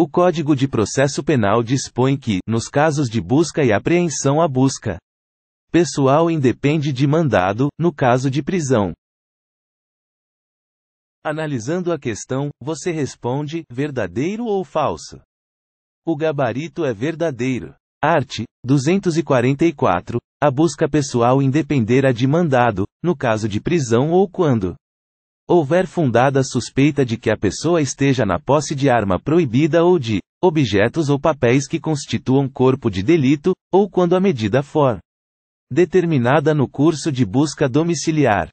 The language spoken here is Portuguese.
O Código de Processo Penal dispõe que, nos casos de busca e apreensão, a busca pessoal independe de mandado, no caso de prisão. Analisando a questão, você responde: verdadeiro ou falso? O gabarito é verdadeiro. Art. 244. A busca pessoal independerá de mandado, no caso de prisão ou quando houver fundada suspeita de que a pessoa esteja na posse de arma proibida ou de objetos ou papéis que constituam corpo de delito, ou quando a medida for determinada no curso de busca domiciliar.